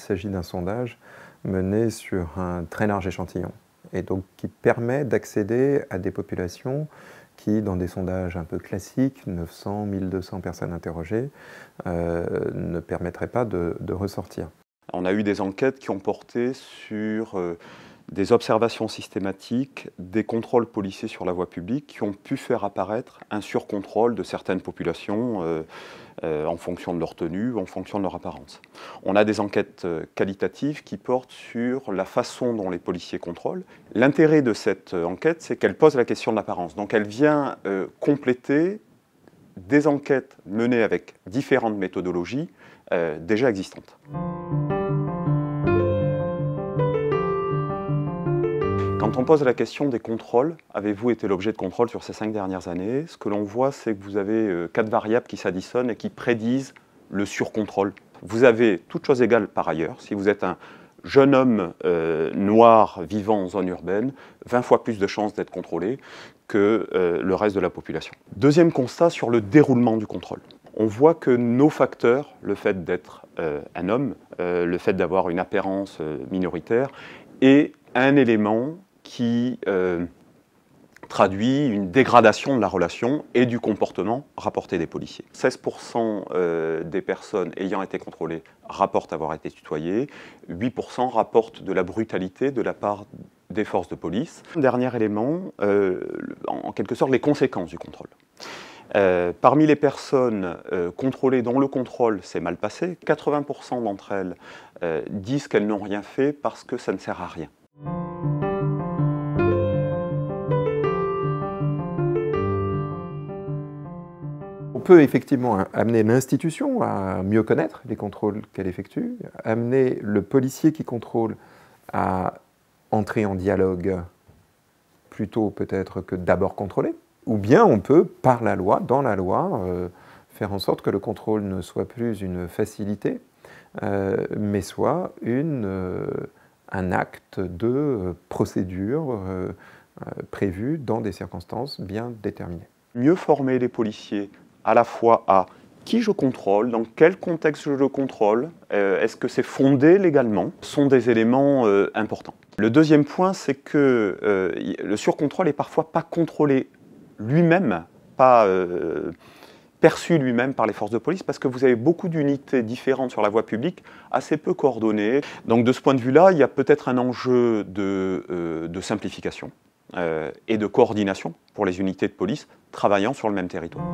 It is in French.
Il s'agit d'un sondage mené sur un très large échantillon et donc qui permet d'accéder à des populations qui, dans des sondages un peu classiques, 900, 1200 personnes interrogées, euh, ne permettraient pas de, ressortir. On a eu des enquêtes qui ont porté sur euh, des observations systématiques, des contrôles policiers sur la voie publique qui ont pu faire apparaître un surcontrôle de certaines populations euh, euh, en fonction de leur tenue, en fonction de leur apparence. On a des enquêtes euh, qualitatives qui portent sur la façon dont les policiers contrôlent. L'intérêt de cette enquête, c'est qu'elle pose la question de l'apparence. Donc elle vient compléter des enquêtes menées avec différentes méthodologies déjà existantes. Quand on pose la question des contrôles, avez-vous été l'objet de contrôles sur ces cinq dernières années Ce que l'on voit, c'est que vous avez euh, quatre variables qui s'additionnent et qui prédisent le surcontrôle. Vous avez, toutes choses égales par ailleurs, si vous êtes un jeune homme euh, noir vivant en zone urbaine, 20 fois plus de chances d'être contrôlé que euh, le reste de la population. Deuxième constat sur le déroulement du contrôle. On voit que nos facteurs, le fait d'être un homme, le fait d'avoir une apparence minoritaire, est un élément qui euh, traduit une dégradation de la relation et du comportement rapporté des policiers. 16% euh, des personnes ayant été contrôlées rapportent avoir été tutoyées, 8% rapportent de la brutalité de la part des forces de police. Dernier élément, euh, en quelque sorte, les conséquences du contrôle. parmi les personnes contrôlées dont le contrôle s'est mal passé, 80% d'entre elles disent qu'elles n'ont rien fait parce que ça ne sert à rien. On peut effectivement amener l'institution à mieux connaître les contrôles qu'elle effectue, amener le policier qui contrôle à entrer en dialogue plutôt peut-être que d'abord contrôler, ou bien on peut, par la loi, dans la loi, euh, faire en sorte que le contrôle ne soit plus une facilité, euh, mais soit euh, un acte de procédure prévu dans des circonstances bien déterminées mieux former les policiers à la fois à qui je contrôle, dans quel contexte je le contrôle, euh, est-ce que c'est fondé légalement, sont des éléments euh, importants. Le deuxième point, c'est que euh, le surcontrôle n'est parfois pas contrôlé lui-même, pas perçu lui-même par les forces de police, parce que vous avez beaucoup d'unités différentes sur la voie publique, assez peu coordonnées. Donc de ce point de vue-là, il y a peut-être un enjeu de simplification et de coordination pour les unités de police travaillant sur le même territoire.